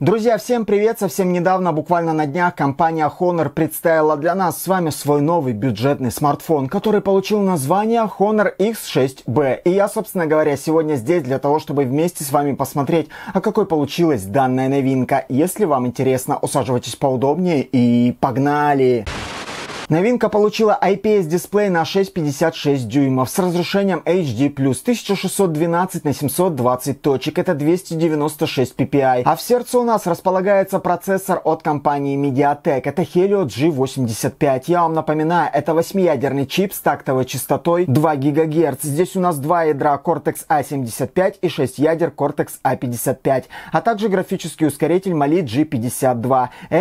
Друзья, всем привет! Совсем недавно, буквально на днях, компания Honor представила для нас с вами свой новый бюджетный смартфон, который получил название Honor X6B. И я, собственно говоря, сегодня здесь для того, чтобы вместе с вами посмотреть, а какой получилась данная новинка. Если вам интересно, усаживайтесь поудобнее и погнали! Погнали! Новинка получила IPS-дисплей на 6,56 дюймов с разрешением HD+, 1612 на 720 точек, это 296 ppi. А в сердце у нас располагается процессор от компании MediaTek, это Helio G85. Я вам напоминаю, это восьмиядерный чип с тактовой частотой 2 ГГц. Здесь у нас два ядра Cortex-A75 а и 6 ядер Cortex-A55, а, а также графический ускоритель Mali G52 MC2.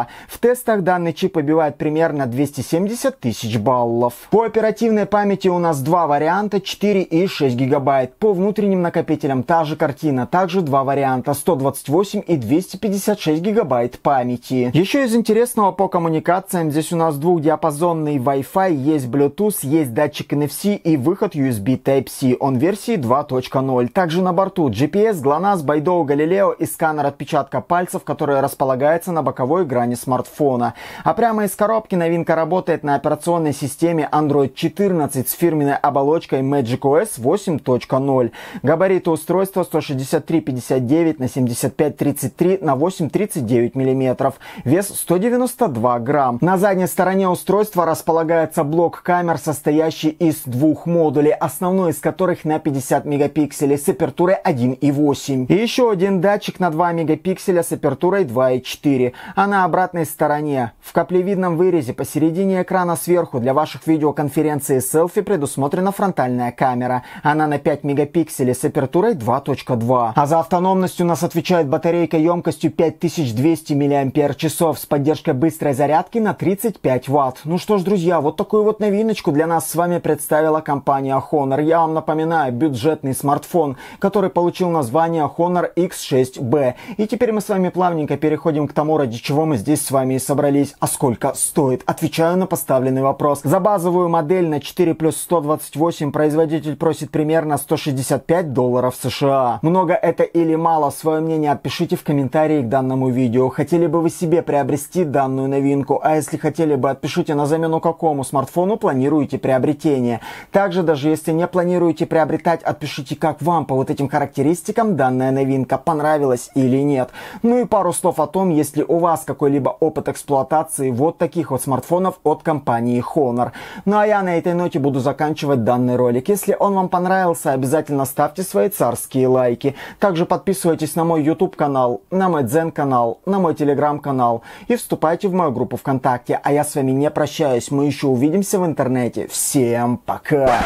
Эм в тестах данный чип побивает примерно 270 тысяч баллов. По оперативной памяти у нас два варианта 4 и 6 гигабайт. По внутренним накопителям та же картина, также два варианта 128 и 256 гигабайт памяти. Еще из интересного по коммуникациям здесь у нас двухдиапазонный Wi-Fi, есть Bluetooth, есть датчик NFC и выход USB Type-C. Он версии 2.0. Также на борту GPS, GLONASS, Байдоу, Галилео и сканер отпечатка пальцев, который располагается на боковой грани смартфона. А прямо из коробки новинка новинка работает на операционной системе Android 14 с фирменной оболочкой MagicOS 8.0. Габариты устройства 163 163,59 на 75,33 на 39 мм. Вес 192 грамм. На задней стороне устройства располагается блок камер, состоящий из двух модулей, основной из которых на 50 мегапикселей с апертурой 1.8. И еще один датчик на 2 мегапикселя с апертурой 2.4. А на обратной стороне в каплевидном вырезе посередине экрана сверху для ваших видеоконференций и селфи предусмотрена фронтальная камера. Она на 5 мегапикселей с апертурой 2.2. А за автономностью нас отвечает батарейка емкостью 5200 мАч с поддержкой быстрой зарядки на 35 Вт. Ну что ж, друзья, вот такую вот новиночку для нас с вами представила компания Honor. Я вам напоминаю, бюджетный смартфон, который получил название Honor X6B. И теперь мы с вами плавненько переходим к тому, ради чего мы здесь с вами и собрались. А сколько стоит Отвечаю на поставленный вопрос. За базовую модель на 4 плюс 128 производитель просит примерно 165 долларов США. Много это или мало, свое мнение отпишите в комментарии к данному видео. Хотели бы вы себе приобрести данную новинку, а если хотели бы, отпишите на замену какому смартфону планируете приобретение. Также, даже если не планируете приобретать, отпишите, как вам по вот этим характеристикам данная новинка понравилась или нет. Ну и пару слов о том, если у вас какой-либо опыт эксплуатации вот таких вот смартфонов смартфонов от компании Honor. Ну а я на этой ноте буду заканчивать данный ролик. Если он вам понравился, обязательно ставьте свои царские лайки. Также подписывайтесь на мой YouTube канал, на мой Дзен канал, на мой Telegram канал и вступайте в мою группу ВКонтакте. А я с вами не прощаюсь, мы еще увидимся в интернете. Всем пока!